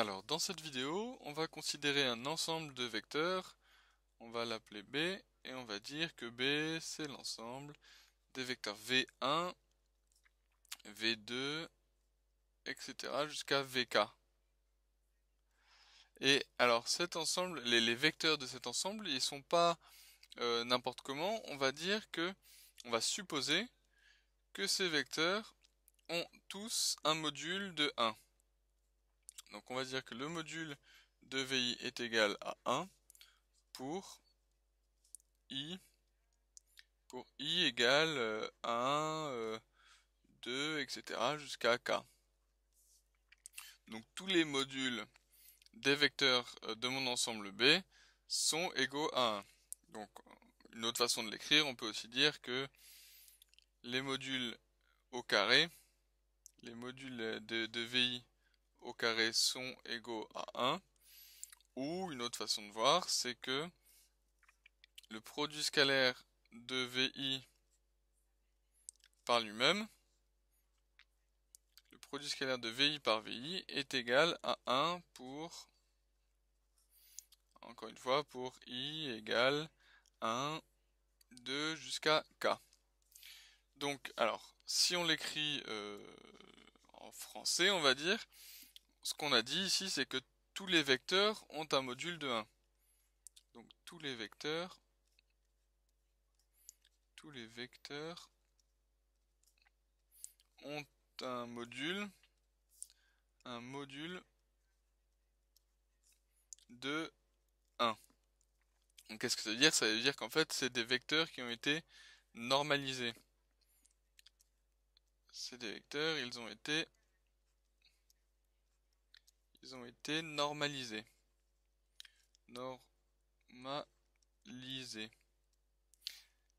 Alors dans cette vidéo, on va considérer un ensemble de vecteurs, on va l'appeler B, et on va dire que B c'est l'ensemble des vecteurs V1, V2, etc. jusqu'à VK. Et alors cet ensemble, les, vecteurs de cet ensemble, ils sont pas euh, n'importe comment, on va dire que, on va supposer que ces vecteurs ont tous un module de 1. Donc on va dire que le module de VI est égal à 1 pour I pour I égale 1, 2, etc. jusqu'à K. Donc tous les modules des vecteurs euh, de mon ensemble B sont égaux à 1. Donc une autre façon de l'écrire, on peut aussi dire que les modules au carré, les modules de, de VI au carré sont égaux à 1. Ou une autre façon de voir, c'est que le produit scalaire de VI par lui-même, le produit scalaire de VI par VI est égal à 1 pour, encore une fois, pour I égale 1, 2 jusqu'à K. Donc, alors, si on l'écrit euh, en français, on va dire, ce qu'on a dit ici, c'est que tous les vecteurs ont un module de 1. Donc tous les vecteurs tous les vecteurs ont un module un module de 1. Donc qu'est-ce que ça veut dire Ça veut dire qu'en fait c'est des vecteurs qui ont été normalisés. C'est des vecteurs, ils ont été ils ont été normalisés. Normalisés.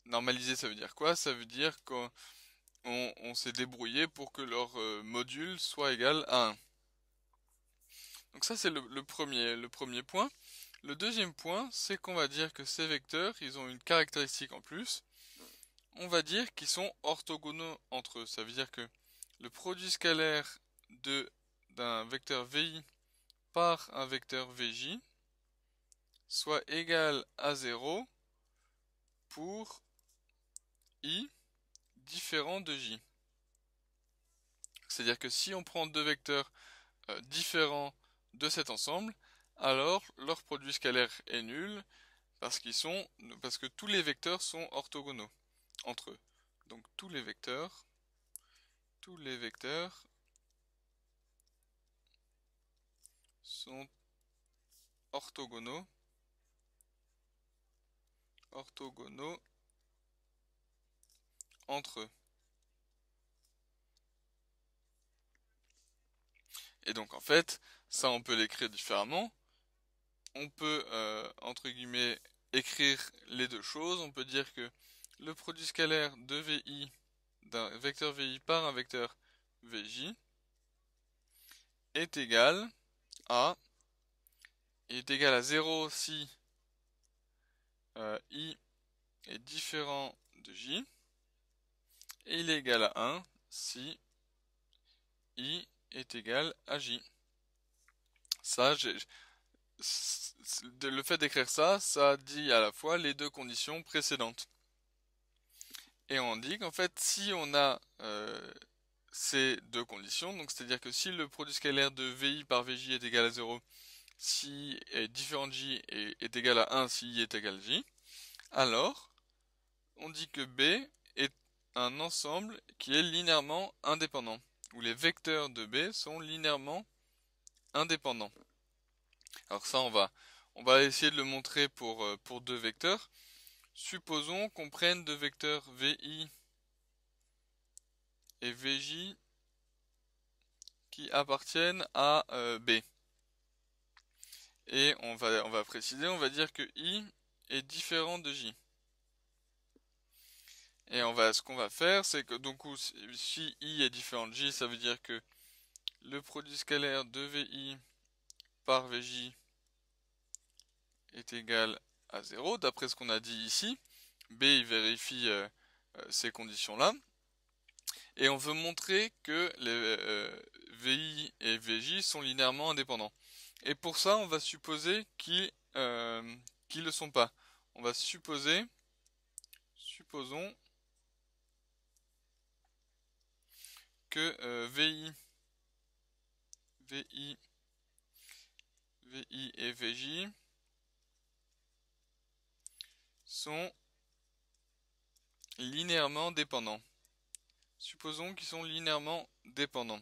Normalisés, ça veut dire quoi Ça veut dire qu'on s'est débrouillé pour que leur euh, module soit égal à 1. Donc ça, c'est le, premier, le premier point. Le deuxième point, c'est qu'on va dire que ces vecteurs, ils ont une caractéristique en plus. On va dire qu'ils sont orthogonaux entre eux. Ça veut dire que le produit scalaire de d'un vecteur VI un vecteur Vj soit égal à 0 pour i différent de j. C'est-à-dire que si on prend deux vecteurs euh, différents de cet ensemble, alors leur produit scalaire est nul parce qu'ils sont parce que tous les vecteurs sont orthogonaux entre eux. Donc tous les vecteurs tous les vecteurs sont orthogonaux orthogonaux entre eux. Et donc en fait, ça on peut l'écrire différemment. On peut euh, entre guillemets écrire les deux choses. On peut dire que le produit scalaire de VI d'un vecteur VI par un vecteur VJ est égal a est égal à 0 si euh, I est différent de J. Et il est égal à 1 si I est égal à J. Ça, le fait d'écrire ça, ça dit à la fois les deux conditions précédentes. Et on dit qu'en fait, si on a euh, ces deux conditions. Donc c'est-à-dire que si le produit scalaire de VI par VJ est égal à 0, si est différent de J est, est égal à 1 si I est égal à J, alors on dit que B est un ensemble qui est linéairement indépendant, où les vecteurs de B sont linéairement indépendants. Alors ça on va on va essayer de le montrer pour, euh, pour deux vecteurs. Supposons qu'on prenne deux vecteurs VI et VJ qui appartiennent à euh, B. Et on va, on va préciser, on va dire que I est différent de J. Et on va, ce qu'on va faire, c'est que donc si I est différent de J, ça veut dire que le produit scalaire de VI par VJ est égal à 0, d'après ce qu'on a dit ici. B, vérifie euh, euh, ces conditions-là et on veut montrer que les euh, VI et VJ sont linéairement indépendants. Et pour ça, on va supposer qu'ils ne euh, le sont pas. On va supposer, supposons que euh, VI, VI, VI et VJ sont linéairement dépendants supposons qu'ils sont linéairement dépendants.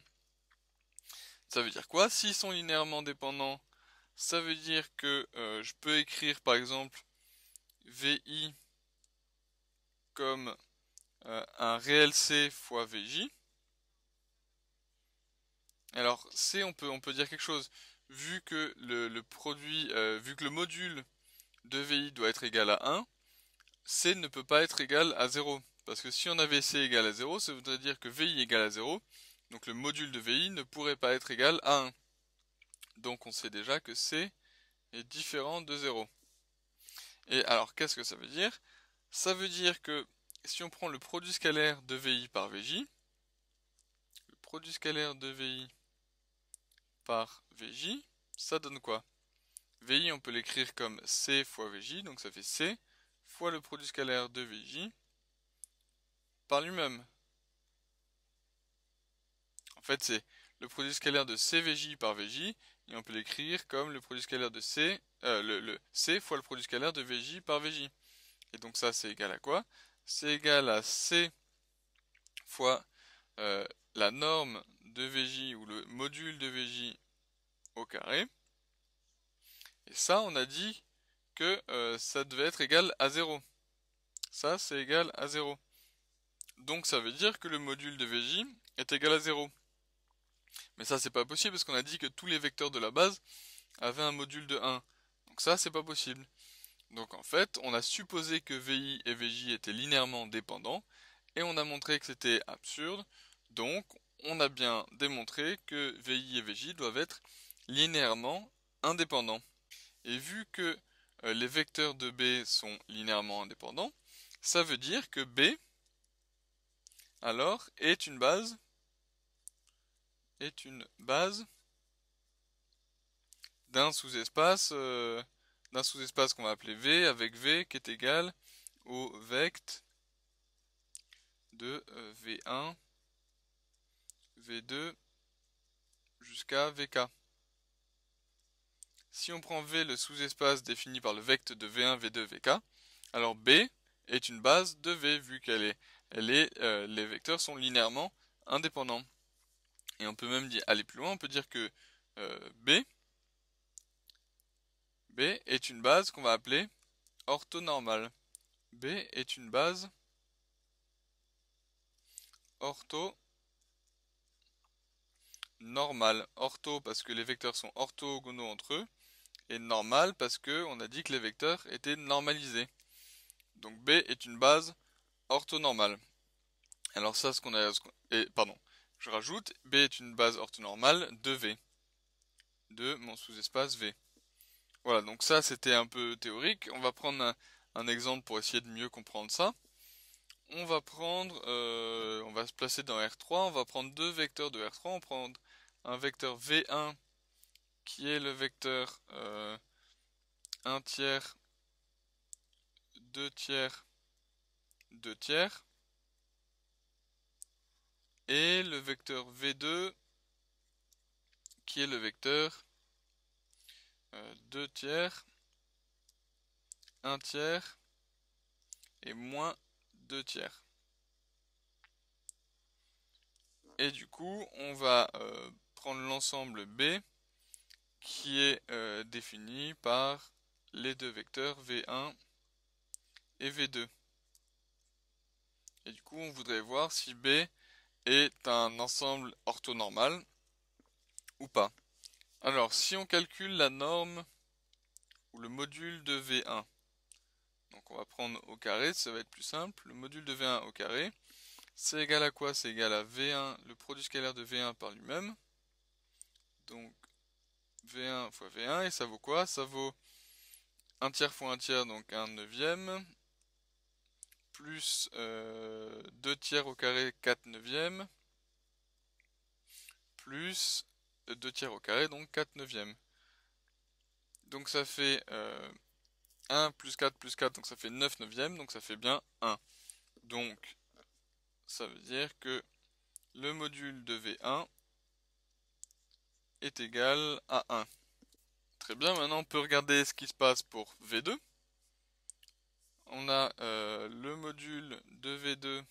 Ça veut dire quoi S'ils sont linéairement dépendants, ça veut dire que euh, je peux écrire par exemple VI comme euh, un réel C fois VJ. Alors C, on peut, on peut dire quelque chose. Vu que le, produit, euh, vu que le module de VI doit être égal à 1, C ne peut pas être égal à 0. Parce que si on avait C égal à 0, ça voudrait dire que VI égale à 0, donc le module de VI ne pourrait pas être égal à 1. Donc on sait déjà que C est différent de 0. Et alors qu'est-ce que ça veut dire Ça veut dire que si on prend le produit scalaire de VI par VJ, le produit scalaire de VI par VJ, ça donne quoi VI, on peut l'écrire comme C fois VJ, donc ça fait C fois le produit scalaire de VJ par lui-même. En fait, c'est le produit scalaire de CVJ par VJ, et on peut l'écrire comme le produit scalaire de C, euh, le, C fois le produit scalaire de VJ par VJ. Et donc ça, c'est égal à quoi C'est égal à C fois euh, la norme de VJ ou le module de VJ au carré. Et ça, on a dit que euh, ça devait être égal à 0. Ça, c'est égal à 0. Donc ça veut dire que le module de Vj est égal à 0. Mais ça c'est pas possible parce qu'on a dit que tous les vecteurs de la base avaient un module de 1. Donc ça c'est pas possible. Donc en fait, on a supposé que VI et VJ étaient linéairement dépendants et on a montré que c'était absurde. Donc on a bien démontré que VI et VJ doivent être linéairement indépendants. Et vu que euh, les vecteurs de B sont linéairement indépendants, ça veut dire que B alors est une base est une base d'un sous-espace euh, d'un sous-espace qu'on va appeler V avec V qui est égal au vect de V1 euh, V2 jusqu'à VK. Si on prend V le sous-espace défini par le vect de V1 V2 VK, alors B est une base de V vu qu'elle est les, euh, les vecteurs sont linéairement indépendants. Et on peut même aller plus loin, on peut dire que euh, B, B est une base qu'on va appeler orthonormale. B est une base orthonormale. Ortho parce que les vecteurs sont orthogonaux entre eux et normal parce que on a dit que les vecteurs étaient normalisés. Donc B est une base orthonormale. Alors ça, ce qu'on a... pardon, je rajoute, B est une base orthonormale de V. De mon sous-espace V. Voilà, donc ça c'était un peu théorique. On va prendre un, exemple pour essayer de mieux comprendre ça. On va prendre, euh, on va se placer dans R3, on va prendre deux vecteurs de R3, on prendre un vecteur V1 qui est le vecteur 1 euh, tiers, 2 tiers 2 tiers. Et le vecteur V2 qui est le vecteur 2 euh, tiers, 1 tiers et moins 2 tiers. Et du coup, on va euh, prendre l'ensemble B qui est euh, défini par les deux vecteurs V1 et V2. Et du coup, on voudrait voir si B est un ensemble orthonormal ou pas. Alors, si on calcule la norme ou le module de V1, donc on va prendre au carré, ça va être plus simple. Le module de V1 au carré, c'est égal à quoi C'est égal à V1, le produit scalaire de V1 par lui-même. Donc V1 fois V1, et ça vaut quoi Ça vaut 1 tiers fois 1 tiers, donc 1 neuvième, plus 2 euh, tiers au carré 4 neuvièmes plus 2 euh, tiers au carré, donc 4 neuvièmes. Donc ça fait 1 euh, plus 4 plus 4, donc ça fait 9 neuvièmes, donc ça fait bien 1. Donc ça veut dire que le module de V1 est égal à 1. Très bien, maintenant on peut regarder ce qui se passe pour V2 on a euh, le module de V2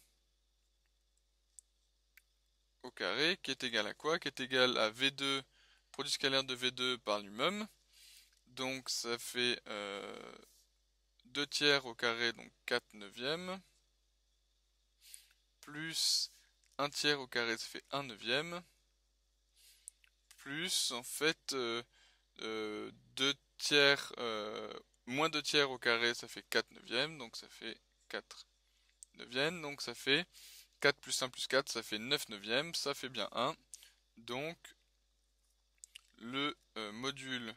au carré qui est égal à quoi Qui est égal à V2, produit scalaire de V2 par lui-même. Donc ça fait 2 euh, tiers au carré, donc 4 neuvièmes, plus 1 tiers au carré, ça fait 1 neuvième, plus en fait 2 euh, tiers moins 2 tiers au carré, ça fait 4 neuvièmes, donc ça fait 4 neuvièmes, donc ça fait 4 plus 1 plus 4, ça fait 9 neuvièmes, ça fait bien 1. Donc le euh, module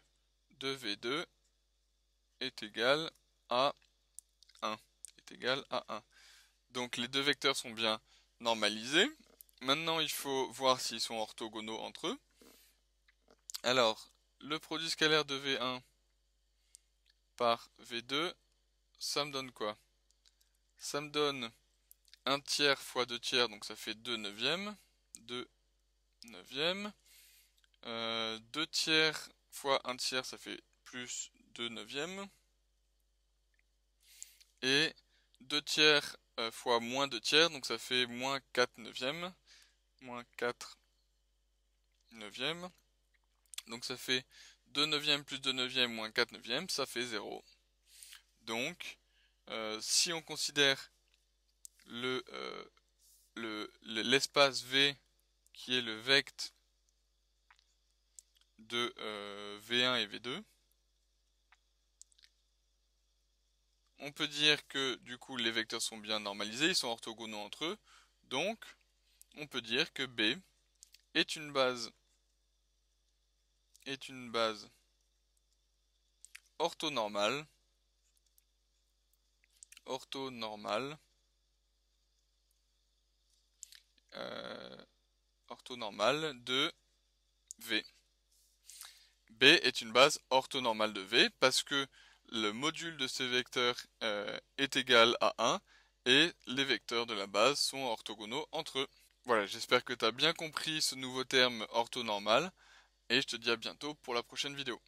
de V2 est égal à 1. Est égal à 1. Donc les deux vecteurs sont bien normalisés. Maintenant, il faut voir s'ils sont orthogonaux entre eux. Alors, le produit scalaire de V1 par V2, ça me donne quoi Ça me donne 1 tiers fois 2 tiers, donc ça fait 2 neuvièmes. 2 9 Euh, 2 tiers fois 1 tiers, ça fait plus 2 neuvièmes. Et 2 tiers euh, fois moins 2 tiers, donc ça fait moins 4 neuvièmes. Moins 4 9e Donc ça fait 2 neuvièmes plus 2 neuvièmes moins 4 neuvièmes, ça fait 0. Donc, euh, si on considère euh, le, l'espace V qui est le vect de euh, V1 et V2, on peut dire que du coup les vecteurs sont bien normalisés, ils sont orthogonaux entre eux, donc on peut dire que B est une base est une base orthonormale orthonormale euh, orthonormale de V. B est une base orthonormale de V parce que le module de ces vecteurs euh, est égal à 1 et les vecteurs de la base sont orthogonaux entre eux. Voilà, j'espère que tu as bien compris ce nouveau terme orthonormal et je te dis à bientôt pour la prochaine vidéo.